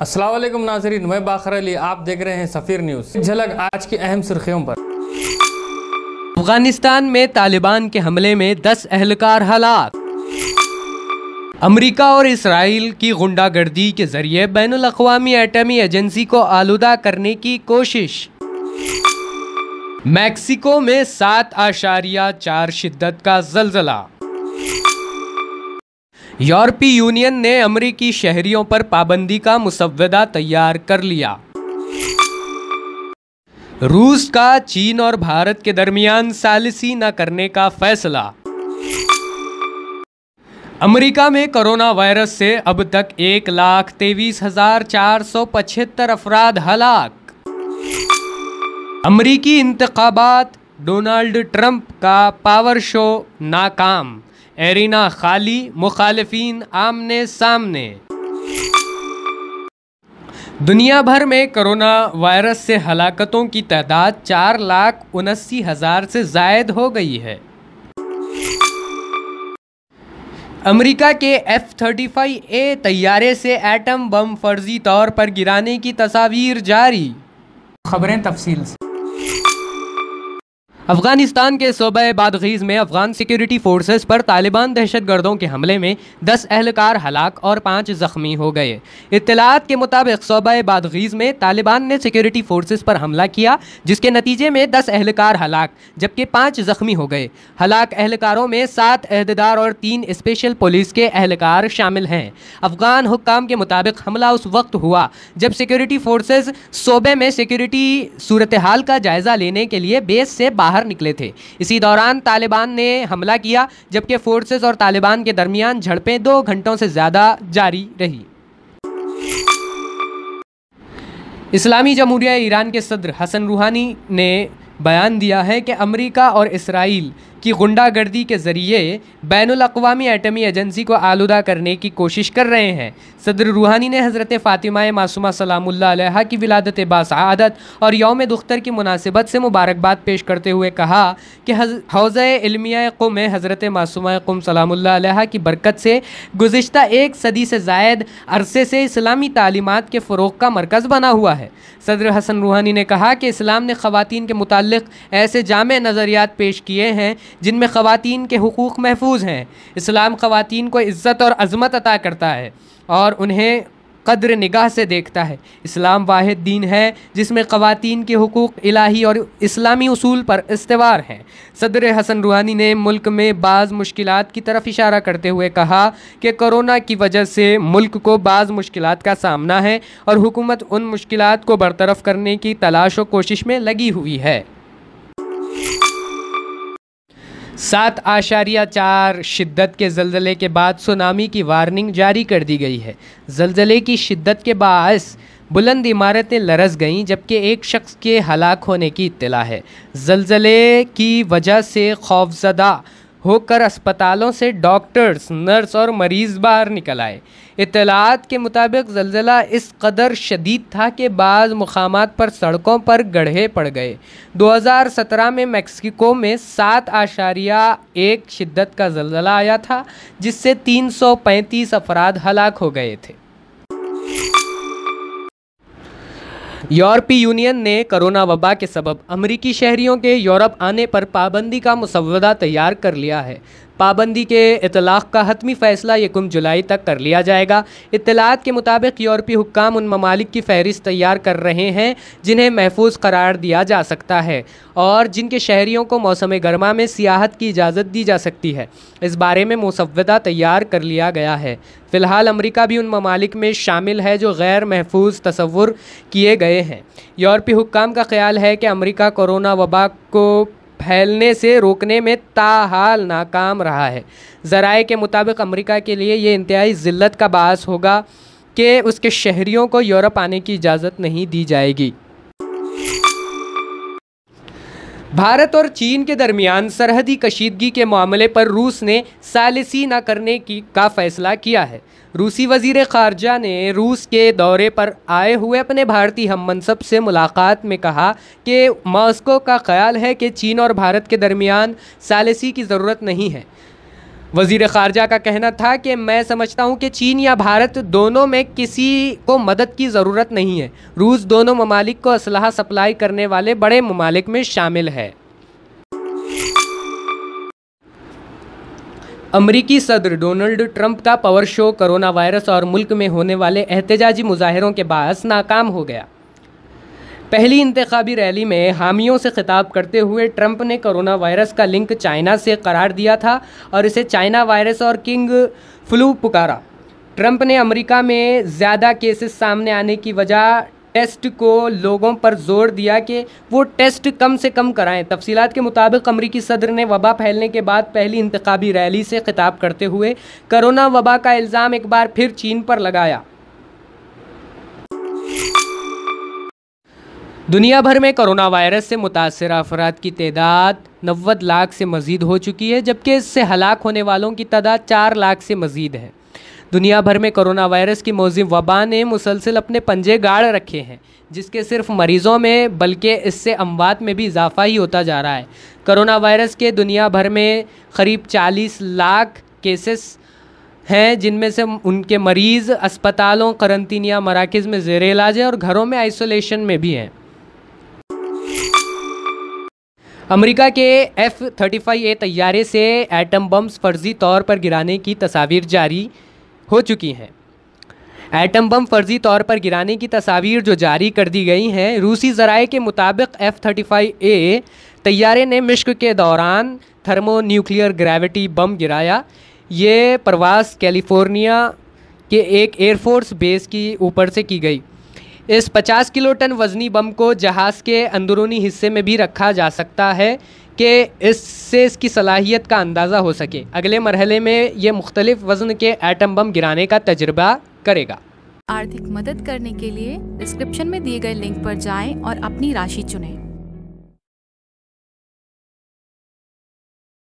असलम नाजरीन मैं बाखर अली आप देख रहे हैं सफ़ीर न्यूज़ झलक आज की अहम सुर्खियों पर अफगानिस्तान में तालिबान के हमले में 10 अहलकार हलाक अमरीका और इसराइल की गुंडागर्दी के जरिए बैन अवी एटमी एजेंसी को आलूदा करने की कोशिश मैक्सिको में सात आशारिया चार शिद्दत का जलजला यूरोपीय यूनियन ने अमरीकी शहरियों पर पाबंदी का मुसवदा तैयार कर लिया रूस का चीन और भारत के दरमियान सालिसी न करने का फैसला अमेरिका में कोरोना वायरस से अब तक एक लाख तेईस हजार चार सौ पचहत्तर अफराद हलाक अमरीकी इंतबात डोनाल्ड ट्रंप का पावर शो नाकाम एरिना खाली मुखालफी आमने सामने दुनिया भर में कोरोना वायरस से हलाकतों की तादाद चार लाख उनासी हज़ार से जायद हो गई है अमेरिका के एफ थर्टी फाइव ए तैयारे से एटम बम फर्जी तौर पर गिराने की तस्वीर जारी खबरें तफसील से अफगानिस्तान के सूबह बादगीज में अफगान सिक्योरिटी फोर्सेस पर तालिबान दहशतगर्दों के हमले में 10 अहलकार हलाक और पाँच जख्मी हो गए इतलात के मुताबिक सूबह बादगीज में तालिबान ने सिक्योरिटी फोर्सेस पर हमला किया जिसके नतीजे में 10 अहलकार हलाक जबकि पाँच जख्मी हो गए हलाक अहलकारों में सात अहदेदार और तीन स्पेशल पुलिस के अहलकार शामिल हैं अफगान हुकाम के मुताबिक हमला उस वक्त हुआ जब सिक्योरिटी फोर्सेज सूबे में सिक्योरिटी सूरत हाल का जायज़ा लेने के लिए बेस से बाहर बाहर निकले थे इसी दौरान तालिबान ने हमला किया जबकि फोर्सेस और तालिबान के दरमियान झड़पें दो घंटों से ज़्यादा जारी रही इस्लामी जमहूरिया ईरान के सदर हसन रूहानी ने बयान दिया है कि अमेरिका और इसराइल कि गुंडागर्दी के ज़रिए बैन अवी एटमी एजेंसी को आलूदा करने की कोशिश कर रहे हैं सदर रूहानी ने हज़रत फ़ातिमा मासूमा सलामुल्ला की विलादत बासदत और योम दुख्तर की मुनासिबत से मुबारकबाद पेश करते हुए कहा कि हौज़ इलमिया कुम हज़रत मासूमा कुम सलामुल्ला की बरकत से गुज्त एक सदी से जायद अरसे से इस्लामी तालीमत के फ़रोग का मरकज़ बना हुआ है सदर हसन रूहानी ने कहा कि इस्लाम ने ख़वान के मुतल ऐसे जाम नज़रियात पेश किए हैं जिनमें ख़वान के हकूक़ महफूज हैं इस्लाम ख़वान को इज़्ज़त और अज़मत अता करता है और उन्हें कदर निगाह से देखता है इस्लाम वाद दीन है जिसमें ख़वान के हकूक़ इलाही और इस्लामी असूल पर इस्तेवार हैं सदर हसन रूहानी ने मुल्क में बाज़ मुश्किल की तरफ इशारा करते हुए कहा कि कोरोना की वजह से मुल्क को बाज़ मुश्किल का सामना है और हुकूमत उन मुश्किल को बरतरफ करने की तलाश व कोशिश में लगी हुई है सात आशारिया चार शिद्दत के जल्जले के बाद सुनामी की वार्निंग जारी कर दी गई है जल्जले की शिद्दत के बास बुलंद इमारतें लरस गईं जबकि एक शख्स के हलाक होने की इतला है जल्जले की वजह से खौफजदा होकर अस्पतालों से डॉक्टर्स नर्स और मरीज़ बाहर निकल आए इतलात के मुताबिक जलजिला इस कदर शदीद था कि बाद मकाम पर सड़कों पर गढ़े पड़ गए 2017 में मैक्सिको में सात आशारिया एक शिद्दत का जलजिला आया था जिससे 335 अफराद हलाक हो गए थे यूरोपीय यूनियन ने कोरोना वबा के सबब अमरीकी शहरियों के यूरोप आने पर पाबंदी का मुसवदा तैयार कर लिया है पाबंदी के इतलाक़ का हतमी फ़ैसला यकम जुलाई तक कर लिया जाएगा इतलात के मुताबिक यूरोपी हुकाम उन ममालिक की फहरिस्त तैयार कर रहे हैं जिन्हें महफूज करार दिया जा सकता है और जिनके शहरीों को मौसम गर्मा में सियाहत की इजाज़त दी जा सकती है इस बारे में मुसवदा तैयार कर लिया गया है फ़िलहाल अमरीका भी उन ममालिक में शामिल है जो गैर महफूज तस्वुर किए गए हैं यूरोपी हुकाम का ख्याल है कि अमरीका कोरोना वबा को फैलने से रोकने में ताहाल नाकाम रहा है ज़राए के मुताबिक अमेरिका के लिए ये इंतहाई ज़िल्लत का बास होगा कि उसके शहरीों को यूरोप आने की इजाज़त नहीं दी जाएगी भारत और चीन के दरमियान सरहदी कशीदगी के मामले पर रूस ने सालिसी न करने की का फैसला किया है रूसी वजीर खारजा ने रूस के दौरे पर आए हुए अपने भारतीय हम मनसब से मुलाकात में कहा कि मॉस्को का ख्याल है कि चीन और भारत के दरमियान सालिसी की ज़रूरत नहीं है वजीर खारजा का कहना था कि मैं समझता हूँ कि चीन या भारत दोनों में किसी को मदद की ज़रूरत नहीं है रूस दोनों ममालिक को असलाह सप्लाई करने वाले बड़े ममालिक में शामिल है अमरीकी सदर डोनाल्ड ट्रंप का पावर शो कोरोना वायरस और मुल्क में होने वाले एहतजाजी मुजाहरों के बास नाकाम हो गया पहली इंतबी रैली में हामियों से खिताब करते हुए ट्रंप ने कोरोना वायरस का लिंक चाइना से करार दिया था और इसे चाइना वायरस और किंग फ्लू पुकारा ट्रंप ने अमेरिका में ज़्यादा केसेस सामने आने की वजह टेस्ट को लोगों पर जोर दिया कि वो टेस्ट कम से कम कराएं तफसीत के मुताबिक अमरीकी सदर ने वबा फैलने के बाद पहली इंतबी रैली से खिताब करते हुए करोना वबा का इल्ज़ाम एक बार फिर चीन पर लगाया दुनिया भर में कोरोना वायरस से मुतासर अफराद की तादाद नव्वे लाख से मज़ीद हो चुकी है जबकि इससे हलाक होने वालों की तादाद चार लाख से मज़ीद है दुनिया भर में कोरोना वायरस की मौजूद वबा ने मुसलसल अपने पंजे गाड़ रखे हैं जिसके सिर्फ मरीज़ों में बल्कि इससे अमवात में भी इजाफा ही होता जा रहा है कोरोना वायरस के दुनिया भर में करीब चालीस लाख केसेस हैं जिनमें से उनके मरीज़ अस्पतालों करंतिनिया मराकज़ में जेर इलाज है और घरों में आइसोलेशन में भी हैं अमेरिका के एफ थर्टी फाइव ए तैयारे से एटम बम्स फर्जी तौर पर गिराने की तस्वीर जारी हो चुकी हैं एटम बम फर्जी तौर पर गिराने की तस्वीर जो जारी कर दी गई हैं रूसी जराए के मुताबिक एफ थर्टी फाइव ए तैयारे ने मिश्क के दौरान थर्मो न्यूक्लियर ग्रेविटी बम गिराया ये प्रवास कैलिफोर्निया के एक एयरफोर्स बेस की ऊपर से की गई इस 50 किलो टन वजनी बम को जहाज़ के अंदरूनी हिस्से में भी रखा जा सकता है कि इससे इसकी सलाहियत का अंदाज़ा हो सके अगले मरहले में ये मुख्तलिफ वजन के एटम बम गिराने का तजर्बा करेगा आर्थिक मदद करने के लिए डिस्क्रिप्शन में दिए गए लिंक पर जाएं और अपनी राशि चुनें